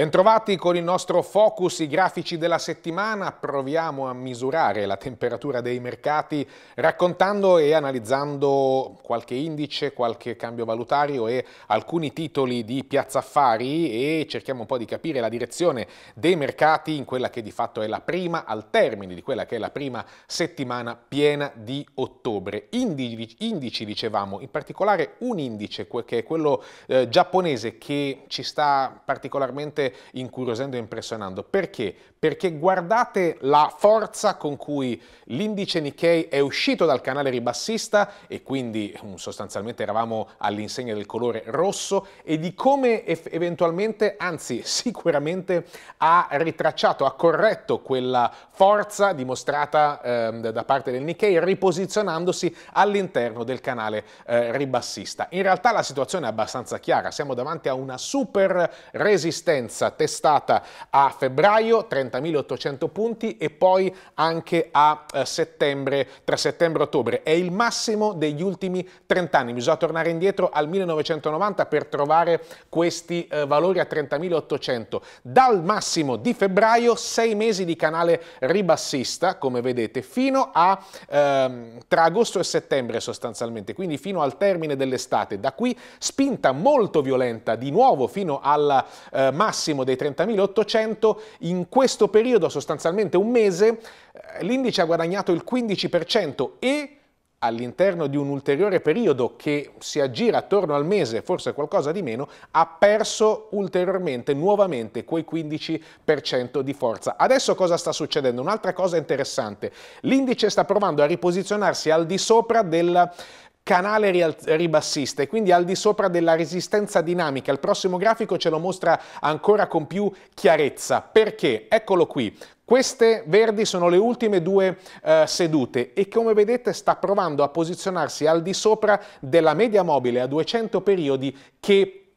Bentrovati con il nostro focus, i grafici della settimana, proviamo a misurare la temperatura dei mercati raccontando e analizzando qualche indice, qualche cambio valutario e alcuni titoli di piazza affari e cerchiamo un po' di capire la direzione dei mercati in quella che di fatto è la prima, al termine di quella che è la prima settimana piena di ottobre. Indici, indici dicevamo, in particolare un indice che è quello eh, giapponese che ci sta particolarmente incuriosendo e impressionando. Perché? Perché guardate la forza con cui l'indice Nikkei è uscito dal canale ribassista e quindi mm, sostanzialmente eravamo all'insegna del colore rosso e di come eventualmente, anzi sicuramente, ha ritracciato, ha corretto quella forza dimostrata eh, da parte del Nikkei riposizionandosi all'interno del canale eh, ribassista. In realtà la situazione è abbastanza chiara, siamo davanti a una super resistenza tendenza testata a febbraio 30.800 punti e poi anche a eh, settembre, tra settembre e ottobre. È il massimo degli ultimi 30 anni. Bisogna tornare indietro al 1990 per trovare questi eh, valori a 30.800. Dal massimo di febbraio sei mesi di canale ribassista, come vedete, fino a ehm, tra agosto e settembre sostanzialmente, quindi fino al termine dell'estate. Da qui spinta molto violenta di nuovo fino al eh, massima massimo dei 30.800, in questo periodo, sostanzialmente un mese, eh, l'indice ha guadagnato il 15% e all'interno di un ulteriore periodo che si aggira attorno al mese, forse qualcosa di meno, ha perso ulteriormente, nuovamente, quei 15% di forza. Adesso cosa sta succedendo? Un'altra cosa interessante, l'indice sta provando a riposizionarsi al di sopra del canale ribassista e quindi al di sopra della resistenza dinamica. Il prossimo grafico ce lo mostra ancora con più chiarezza. Perché? Eccolo qui. Queste verdi sono le ultime due eh, sedute e come vedete sta provando a posizionarsi al di sopra della media mobile a 200 periodi che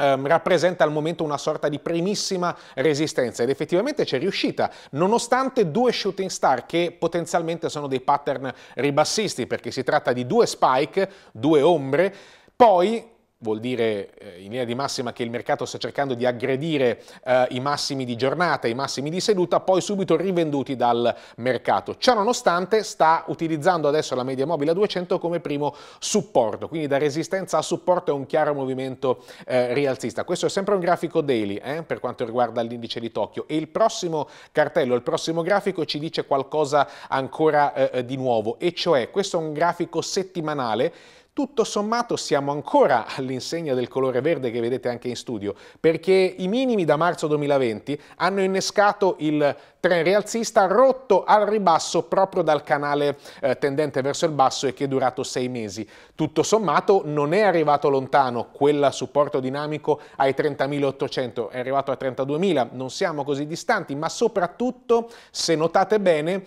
ehm, rappresenta al momento una sorta di primissima resistenza ed effettivamente c'è riuscita, nonostante due shooting star che potenzialmente sono dei pattern ribassisti perché si tratta di due spike, due ombre, poi vuol dire eh, in linea di massima che il mercato sta cercando di aggredire eh, i massimi di giornata, i massimi di seduta, poi subito rivenduti dal mercato. Ciononostante sta utilizzando adesso la media mobile a 200 come primo supporto, quindi da resistenza a supporto è un chiaro movimento eh, rialzista. Questo è sempre un grafico daily eh, per quanto riguarda l'indice di Tokyo e il prossimo cartello, il prossimo grafico ci dice qualcosa ancora eh, di nuovo e cioè questo è un grafico settimanale tutto sommato siamo ancora all'insegna del colore verde che vedete anche in studio, perché i minimi da marzo 2020 hanno innescato il tren rialzista rotto al ribasso proprio dal canale eh, tendente verso il basso e che è durato sei mesi. Tutto sommato non è arrivato lontano quel supporto dinamico ai 30.800, è arrivato a 32.000, non siamo così distanti, ma soprattutto se notate bene eh,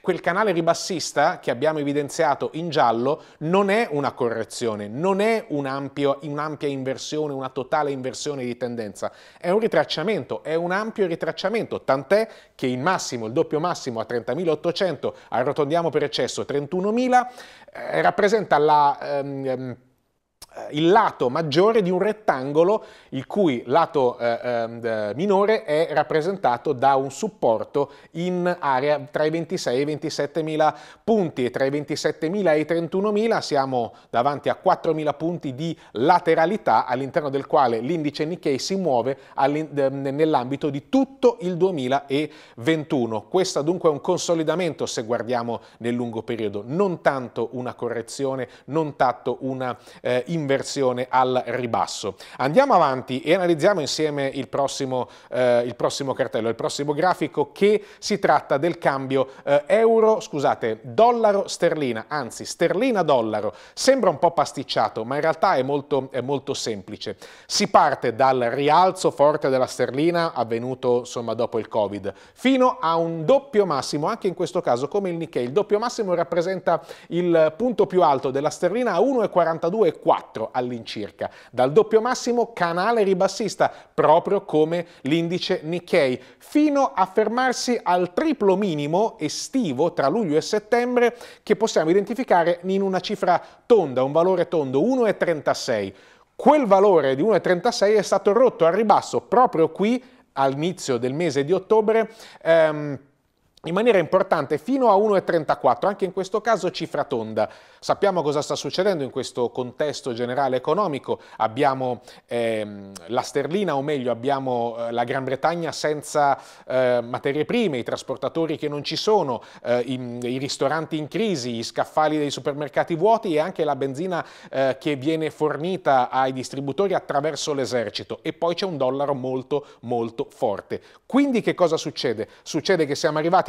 quel canale ribassista che abbiamo evidenziato in giallo non è una correzione, non è un'ampia inversione, una totale inversione di tendenza, è un ritracciamento, è un ampio ritracciamento, tant'è che in massimo, il doppio massimo a 30.800, arrotondiamo per eccesso 31.000, eh, rappresenta la... Ehm, eh, il lato maggiore di un rettangolo il cui lato eh, ehm, minore è rappresentato da un supporto in area tra i 26 e i 27 mila punti e tra i 27 mila e i 31 mila siamo davanti a 4 mila punti di lateralità all'interno del quale l'indice Nikkei si muove nell'ambito di tutto il 2021. Questo dunque è un consolidamento se guardiamo nel lungo periodo, non tanto una correzione, non tanto una eh, inversione inversione al ribasso. Andiamo avanti e analizziamo insieme il prossimo, eh, il prossimo cartello, il prossimo grafico che si tratta del cambio eh, euro, scusate, dollaro sterlina, anzi sterlina dollaro. Sembra un po' pasticciato, ma in realtà è molto, è molto semplice. Si parte dal rialzo forte della sterlina avvenuto insomma dopo il Covid fino a un doppio massimo, anche in questo caso come il Nikkei. Il doppio massimo rappresenta il punto più alto della sterlina a 1,42,4 4 all'incirca. Dal doppio massimo canale ribassista, proprio come l'indice Nikkei, fino a fermarsi al triplo minimo estivo tra luglio e settembre che possiamo identificare in una cifra tonda, un valore tondo 1,36. Quel valore di 1,36 è stato rotto al ribasso proprio qui all'inizio del mese di ottobre ehm, in maniera importante fino a 1,34, anche in questo caso cifra tonda. Sappiamo cosa sta succedendo in questo contesto generale economico, abbiamo ehm, la sterlina o meglio abbiamo eh, la Gran Bretagna senza eh, materie prime, i trasportatori che non ci sono, eh, i, i, ristoranti in crisi, gli scaffali dei supermercati vuoti e anche la benzina eh, che viene fornita ai distributori attraverso l'esercito e poi c'è un dollaro molto molto forte. Quindi che cosa succede? Succede che siamo arrivati quotate a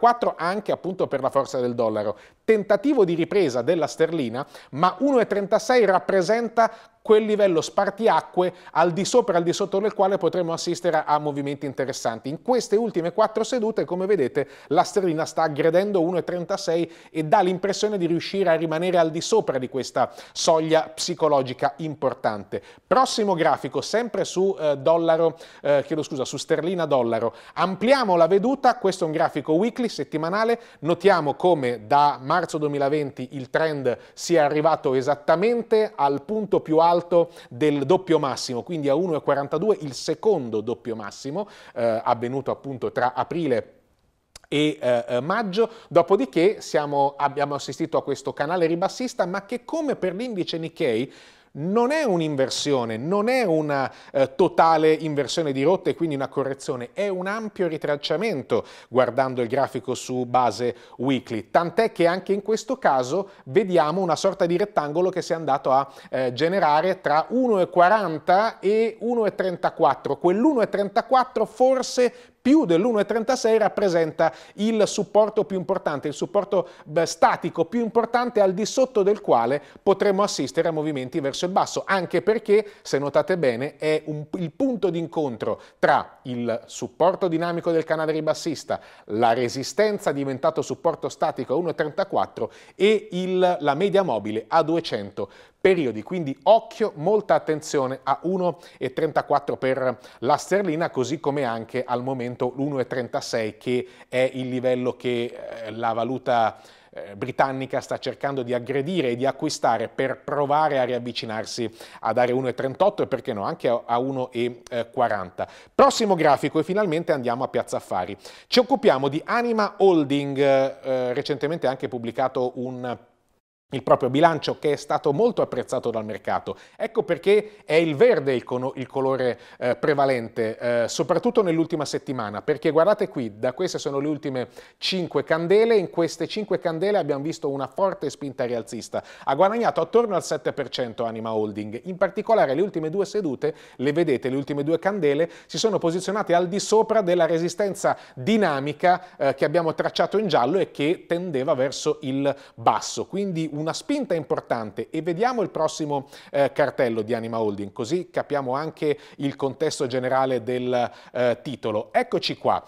1,34 anche appunto per la forza del dollaro. Tentativo di ripresa della sterlina, ma 1,36 rappresenta quel livello spartiacque al di sopra e al di sotto del quale potremo assistere a movimenti interessanti. In queste ultime quattro sedute, come vedete, la sterlina sta aggredendo 1,36 e dà l'impressione di riuscire a rimanere al di sopra di questa soglia psicologica importante. Prossimo grafico, sempre su eh, dollaro, eh, chiedo scusa, su sterlina dollaro. Ampliamo la veduta, questo è un grafico weekly, settimanale, notiamo come da marzo 2020 il trend sia arrivato esattamente al punto più alto alto del doppio massimo, quindi a 1,42 il secondo doppio massimo eh, avvenuto appunto tra aprile e eh, maggio, dopodiché siamo, abbiamo assistito a questo canale ribassista, ma che come per l'indice Nikkei non è un'inversione, non è una eh, totale inversione di rotta e quindi una correzione, è un ampio ritracciamento guardando il grafico su base weekly, tant'è che anche in questo caso vediamo una sorta di rettangolo che si è andato a eh, generare tra 1,40 e 1,34, quell'1,34 forse più dell'1,36 rappresenta il supporto più importante, il supporto statico più importante al di sotto del quale potremo assistere a movimenti verso il basso, anche perché, se notate bene, è un, il punto di incontro tra il supporto dinamico del canale ribassista, la resistenza diventato supporto statico a 1,34 e il, la media mobile a 200 periodi, quindi occhio, molta attenzione a 1,34 per la sterlina, così come anche al momento l'1,36 che è il livello che eh, la valuta eh, britannica sta cercando di aggredire e di acquistare per provare a riavvicinarsi a dare 1,38 e perché no anche a 1,40. Eh, Prossimo grafico e finalmente andiamo a Piazza Affari. Ci occupiamo di Anima Holding, eh, recentemente anche pubblicato un il proprio bilancio che è stato molto apprezzato dal mercato. Ecco perché è il verde il, il colore eh, prevalente, eh, soprattutto nell'ultima settimana, perché guardate qui, da queste sono le ultime 5 candele, in queste 5 candele abbiamo visto una forte spinta rialzista. Ha guadagnato attorno al 7% Anima Holding, in particolare le ultime due sedute, le vedete, le ultime due candele si sono posizionate al di sopra della resistenza dinamica eh, che abbiamo tracciato in giallo e che tendeva verso il basso, quindi un una spinta importante e vediamo il prossimo eh, cartello di Anima Holding, così capiamo anche il contesto generale del eh, titolo. Eccoci qua.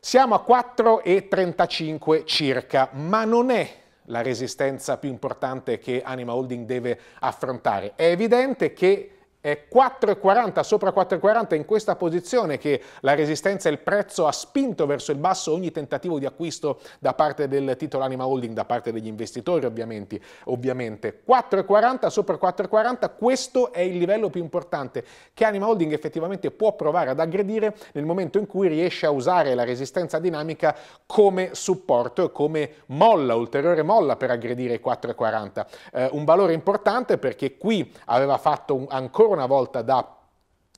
Siamo a 4,35 circa, ma non è la resistenza più importante che Anima Holding deve affrontare. È evidente che è 4,40 sopra 4,40 in questa posizione che la resistenza e il prezzo ha spinto verso il basso ogni tentativo di acquisto da parte del titolo Anima Holding, da parte degli investitori ovviamente. ovviamente. 4,40 sopra 4,40 questo è il livello più importante che Anima Holding effettivamente può provare ad aggredire nel momento in cui riesce a usare la resistenza dinamica come supporto e come molla, ulteriore molla per aggredire i 4,40. Eh, un valore importante perché qui aveva fatto un, ancora una volta da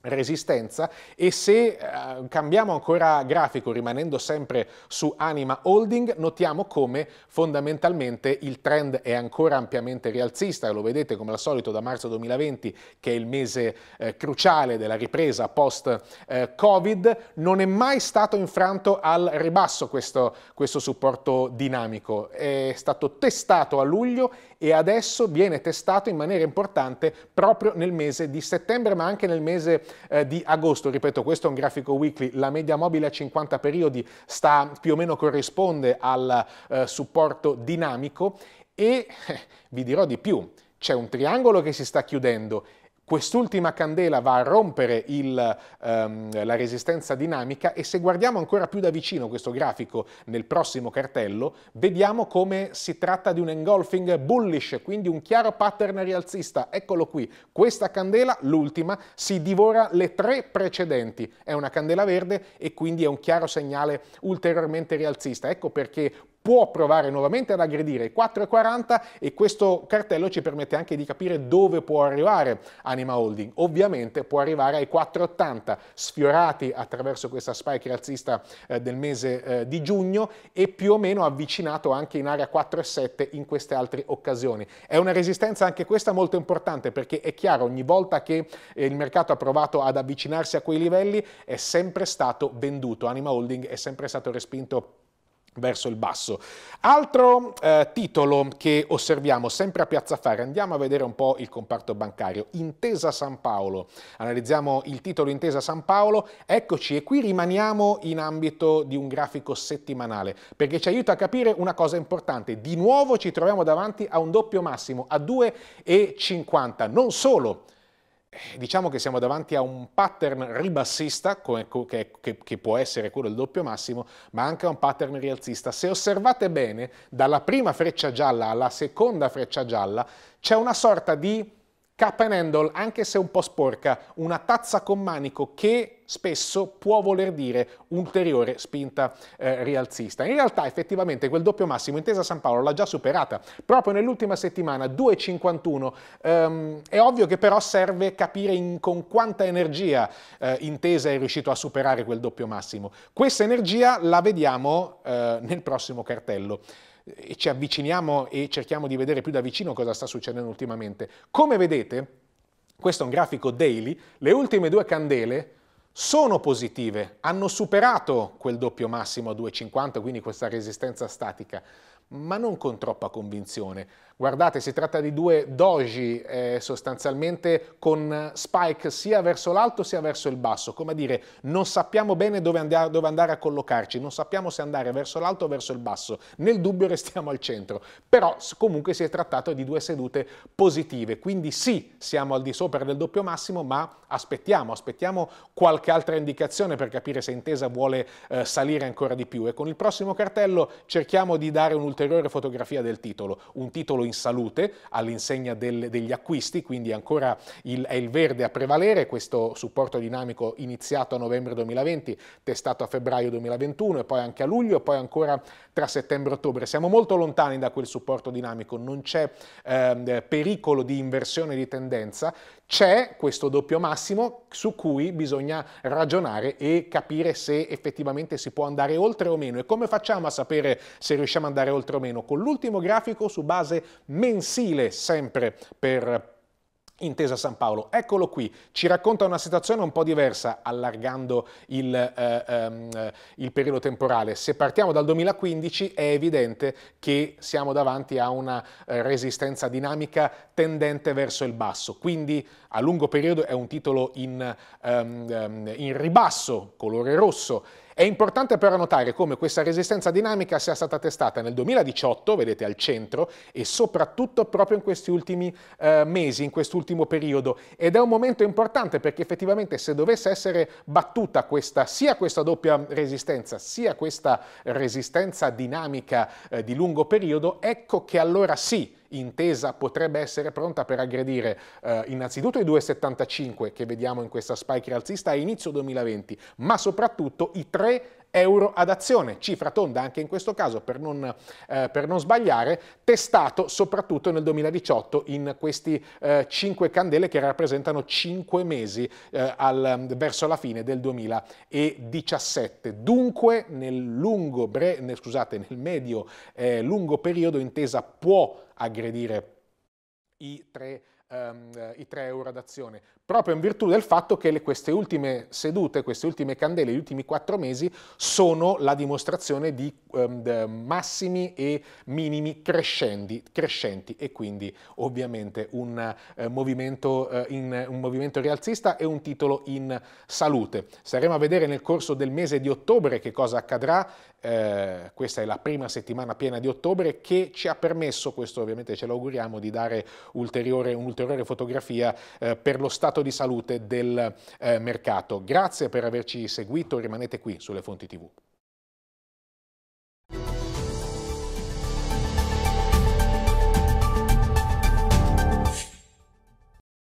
resistenza e se eh, cambiamo ancora grafico rimanendo sempre su Anima Holding notiamo come fondamentalmente il trend è ancora ampiamente rialzista lo vedete come al solito da marzo 2020 che è il mese eh, cruciale della ripresa post eh, covid non è mai stato infranto al ribasso questo, questo supporto dinamico è stato testato a luglio e adesso viene testato in maniera importante proprio nel mese di settembre ma anche nel mese eh, di agosto. Ripeto, questo è un grafico weekly, la media mobile a 50 periodi sta, più o meno corrisponde al eh, supporto dinamico e eh, vi dirò di più, c'è un triangolo che si sta chiudendo Quest'ultima candela va a rompere il, ehm, la resistenza dinamica e se guardiamo ancora più da vicino questo grafico nel prossimo cartello, vediamo come si tratta di un engulfing bullish, quindi un chiaro pattern rialzista. Eccolo qui, questa candela, l'ultima, si divora le tre precedenti. È una candela verde e quindi è un chiaro segnale ulteriormente rialzista. Ecco perché può provare nuovamente ad aggredire 4,40 e questo cartello ci permette anche di capire dove può arrivare Anima Holding. Ovviamente può arrivare ai 4,80 sfiorati attraverso questa spike razzista eh, del mese eh, di giugno e più o meno avvicinato anche in area 4,7 in queste altre occasioni. È una resistenza anche questa molto importante perché è chiaro ogni volta che eh, il mercato ha provato ad avvicinarsi a quei livelli è sempre stato venduto. Anima Holding è sempre stato respinto verso il basso. Altro eh, titolo che osserviamo sempre a Piazza Fare, andiamo a vedere un po' il comparto bancario, Intesa San Paolo, analizziamo il titolo Intesa San Paolo, eccoci e qui rimaniamo in ambito di un grafico settimanale perché ci aiuta a capire una cosa importante, di nuovo ci troviamo davanti a un doppio massimo a 2,50, non solo diciamo che siamo davanti a un pattern ribassista, che, che, che, può essere quello del doppio massimo, ma anche a un pattern rialzista. Se osservate bene, dalla prima freccia gialla alla seconda freccia gialla, c'è una sorta di Cup and handle, anche se un po' sporca, una tazza con manico che spesso può voler dire ulteriore spinta eh, rialzista. In realtà effettivamente quel doppio massimo Intesa San Paolo l'ha già superata proprio nell'ultima settimana 2,51. Ehm, è ovvio che però serve capire in, con quanta energia eh, Intesa è riuscito a superare quel doppio massimo. Questa energia la vediamo eh, nel prossimo cartello ci avviciniamo e cerchiamo di vedere più da vicino cosa sta succedendo ultimamente. Come vedete, questo è un grafico daily, le ultime due candele sono positive, hanno superato quel doppio massimo a 2,50, quindi questa resistenza statica ma non con troppa convinzione. Guardate, si tratta di due doji eh, sostanzialmente con spike sia verso l'alto sia verso il basso, come a dire non sappiamo bene dove, andare, dove andare a collocarci, non sappiamo se andare verso l'alto o verso il basso, nel dubbio restiamo al centro, però comunque si è trattato di due sedute positive, quindi sì, siamo al di sopra del doppio massimo, ma aspettiamo, aspettiamo qualche altra indicazione per capire se Intesa vuole eh, salire ancora di più e con il prossimo cartello cerchiamo di dare un un'ulteriore fotografia del titolo, un titolo in salute all'insegna degli acquisti, quindi ancora il, è il verde a prevalere, questo supporto dinamico iniziato a novembre 2020, testato a febbraio 2021 e poi anche a luglio e poi ancora tra settembre e ottobre. Siamo molto lontani da quel supporto dinamico, non c'è eh, pericolo di inversione di tendenza, c'è questo doppio massimo su cui bisogna ragionare e capire se effettivamente si può andare oltre o meno e come facciamo a sapere se riusciamo ad andare oltre meno, con l'ultimo grafico su base mensile sempre per Intesa San Paolo, eccolo qui, ci racconta una situazione un po' diversa allargando il, eh, ehm, il, periodo temporale. Se partiamo dal 2015 è evidente che siamo davanti a una eh, resistenza dinamica tendente verso il basso, quindi a lungo periodo è un titolo in, ehm, ehm in ribasso, colore rosso è importante però notare come questa resistenza dinamica sia stata testata nel 2018, vedete al centro, e soprattutto proprio in questi ultimi eh, mesi, in quest'ultimo periodo. Ed è un momento importante perché effettivamente se dovesse essere battuta questa, sia questa doppia resistenza, sia questa resistenza dinamica eh, di lungo periodo, ecco che allora sì, intesa potrebbe essere pronta per aggredire eh, innanzitutto i 2,75 che vediamo in questa spike rialzista a inizio 2020, ma soprattutto i 3 euro ad azione, cifra tonda anche in questo caso per non, eh, per non sbagliare, testato soprattutto nel 2018 in questi eh, 5 candele che rappresentano 5 mesi eh, al, verso la fine del 2017. Dunque nel, lungo bre, nel, scusate, nel medio eh, lungo periodo intesa può aggredire i 3 ehm, i 3 euro d'azione proprio in virtù del fatto che le, queste ultime sedute, queste ultime candele, gli ultimi quattro mesi sono la dimostrazione di um, massimi e minimi crescendi, crescenti e quindi ovviamente un, uh, movimento, uh, in, un movimento rialzista e un titolo in salute. Saremo a vedere nel corso del mese di ottobre che cosa accadrà, eh, questa è la prima settimana piena di ottobre che ci ha permesso, questo ovviamente ce lo auguriamo, di dare ulteriore, un'ulteriore fotografia eh, per lo Stato stato di salute del eh, mercato. Grazie per averci seguito, rimanete qui sulle fonti TV.